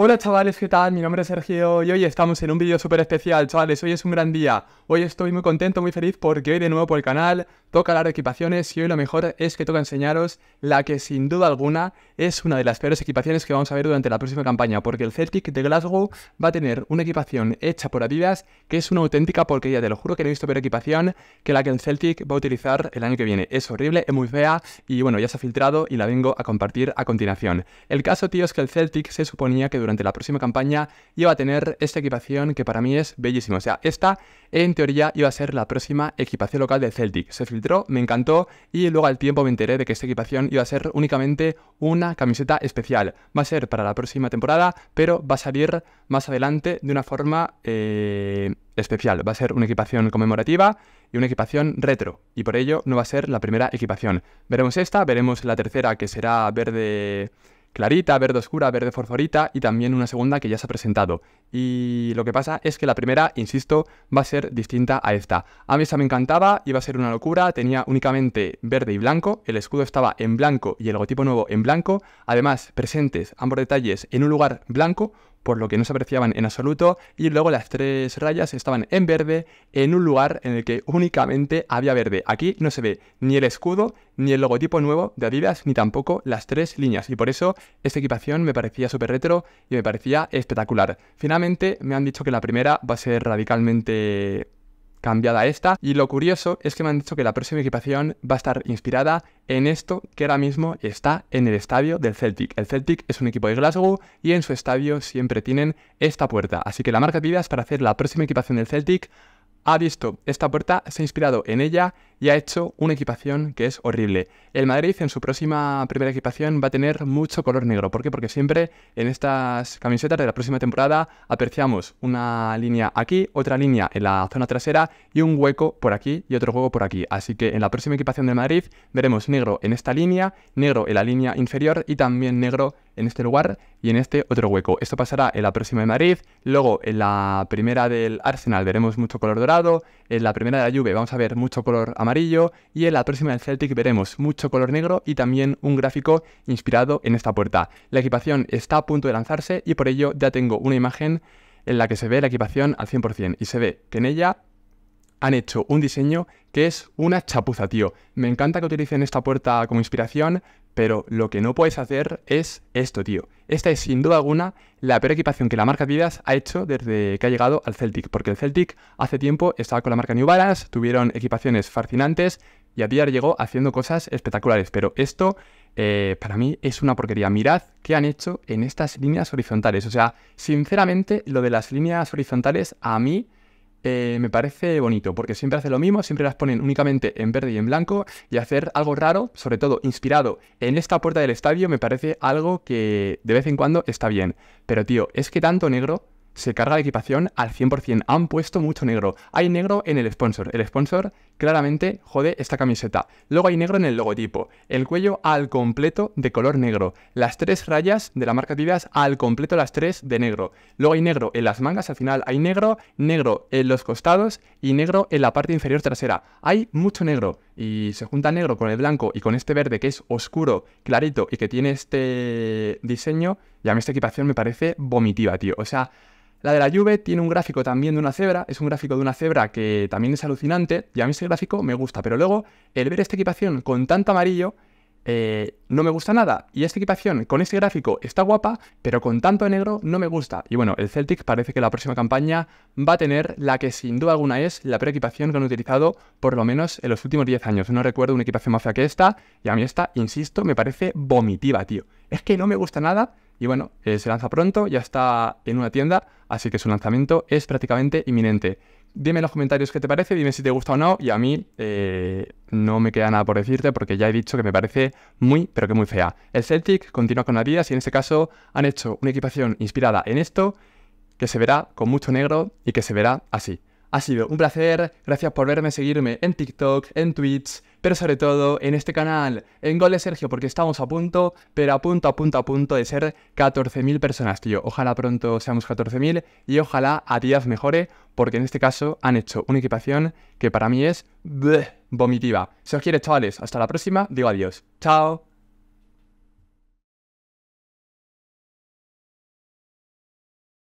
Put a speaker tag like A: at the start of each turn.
A: Hola chavales, ¿qué tal? Mi nombre es Sergio y hoy estamos en un vídeo súper especial, chavales, hoy es un gran día. Hoy estoy muy contento, muy feliz porque hoy de nuevo por el canal toca hablar de equipaciones y hoy lo mejor es que toca enseñaros la que sin duda alguna es una de las peores equipaciones que vamos a ver durante la próxima campaña, porque el Celtic de Glasgow va a tener una equipación hecha por Adidas que es una auténtica porquería, te lo juro que no he visto peor equipación que la que el Celtic va a utilizar el año que viene. Es horrible, es muy fea y bueno, ya se ha filtrado y la vengo a compartir a continuación. El caso, tío, es que el Celtic se suponía que durante la próxima campaña iba a tener esta equipación que para mí es bellísima. O sea, esta en teoría iba a ser la próxima equipación local de Celtic. Se filtró, me encantó y luego al tiempo me enteré de que esta equipación iba a ser únicamente una camiseta especial. Va a ser para la próxima temporada, pero va a salir más adelante de una forma eh, especial. Va a ser una equipación conmemorativa y una equipación retro, y por ello no va a ser la primera equipación. Veremos esta, veremos la tercera que será verde clarita, verde oscura, verde forforita y también una segunda que ya se ha presentado. Y lo que pasa es que la primera, insisto, va a ser distinta a esta. A mí esa me encantaba, iba a ser una locura, tenía únicamente verde y blanco, el escudo estaba en blanco y el logotipo nuevo en blanco, además presentes ambos detalles en un lugar blanco, por lo que no se apreciaban en absoluto, y luego las tres rayas estaban en verde en un lugar en el que únicamente había verde. Aquí no se ve ni el escudo, ni el logotipo nuevo de Adidas, ni tampoco las tres líneas, y por eso esta equipación me parecía súper retro y me parecía espectacular. Finalmente me han dicho que la primera va a ser radicalmente cambiada esta. Y lo curioso es que me han dicho que la próxima equipación va a estar inspirada en esto que ahora mismo está en el estadio del Celtic. El Celtic es un equipo de Glasgow y en su estadio siempre tienen esta puerta. Así que la marca Adidas para hacer la próxima equipación del Celtic ha visto esta puerta, se ha inspirado en ella y ha hecho una equipación que es horrible. El Madrid en su próxima primera equipación va a tener mucho color negro. ¿Por qué? Porque siempre en estas camisetas de la próxima temporada apreciamos una línea aquí, otra línea en la zona trasera y un hueco por aquí y otro hueco por aquí. Así que en la próxima equipación del Madrid veremos negro en esta línea, negro en la línea inferior y también negro en en este lugar y en este otro hueco. Esto pasará en la próxima de Madrid, luego en la primera del Arsenal veremos mucho color dorado, en la primera de la Juve vamos a ver mucho color amarillo y en la próxima del Celtic veremos mucho color negro y también un gráfico inspirado en esta puerta. La equipación está a punto de lanzarse y por ello ya tengo una imagen en la que se ve la equipación al 100% y se ve que en ella han hecho un diseño que es una chapuza, tío. Me encanta que utilicen esta puerta como inspiración, pero lo que no puedes hacer es esto, tío. Esta es sin duda alguna la peor equipación que la marca Adidas ha hecho desde que ha llegado al Celtic, porque el Celtic hace tiempo estaba con la marca New Balance, tuvieron equipaciones fascinantes y Adidas llegó haciendo cosas espectaculares, pero esto eh, para mí es una porquería. Mirad qué han hecho en estas líneas horizontales. O sea, sinceramente, lo de las líneas horizontales a mí eh, me parece bonito, porque siempre hace lo mismo, siempre las ponen únicamente en verde y en blanco, y hacer algo raro, sobre todo inspirado en esta puerta del estadio, me parece algo que de vez en cuando está bien. Pero tío, es que tanto negro se carga la equipación al 100%. Han puesto mucho negro. Hay negro en el sponsor. El sponsor claramente jode esta camiseta. Luego hay negro en el logotipo. El cuello al completo de color negro. Las tres rayas de la marca Adidas al completo las tres de negro. Luego hay negro en las mangas al final. Hay negro, negro en los costados y negro en la parte inferior trasera. Hay mucho negro. Y se junta negro con el blanco y con este verde que es oscuro, clarito y que tiene este diseño. Y a mí esta equipación me parece vomitiva, tío. O sea... La de la Juve tiene un gráfico también de una cebra, es un gráfico de una cebra que también es alucinante, y a mí ese gráfico me gusta, pero luego el ver esta equipación con tanto amarillo eh, no me gusta nada, y esta equipación con este gráfico está guapa, pero con tanto negro no me gusta. Y bueno, el Celtic parece que la próxima campaña va a tener la que sin duda alguna es la peor equipación que han utilizado por lo menos en los últimos 10 años. No recuerdo una equipación más fea que esta, y a mí esta, insisto, me parece vomitiva, tío. Es que no me gusta nada, y bueno, eh, se lanza pronto, ya está en una tienda así que su lanzamiento es prácticamente inminente. Dime en los comentarios qué te parece, dime si te gusta o no, y a mí eh, no me queda nada por decirte porque ya he dicho que me parece muy, pero que muy fea. El Celtic continúa con Adidas y en este caso han hecho una equipación inspirada en esto, que se verá con mucho negro y que se verá así. Ha sido un placer, gracias por verme, seguirme en TikTok, en Twitch, pero sobre todo en este canal, en Goles Sergio, porque estamos a punto, pero a punto, a punto, a punto de ser 14.000 personas, tío. Ojalá pronto seamos 14.000 y ojalá a días mejore, porque en este caso han hecho una equipación que para mí es vomitiva. Se os quiere, chavales, hasta la próxima, digo adiós. Chao.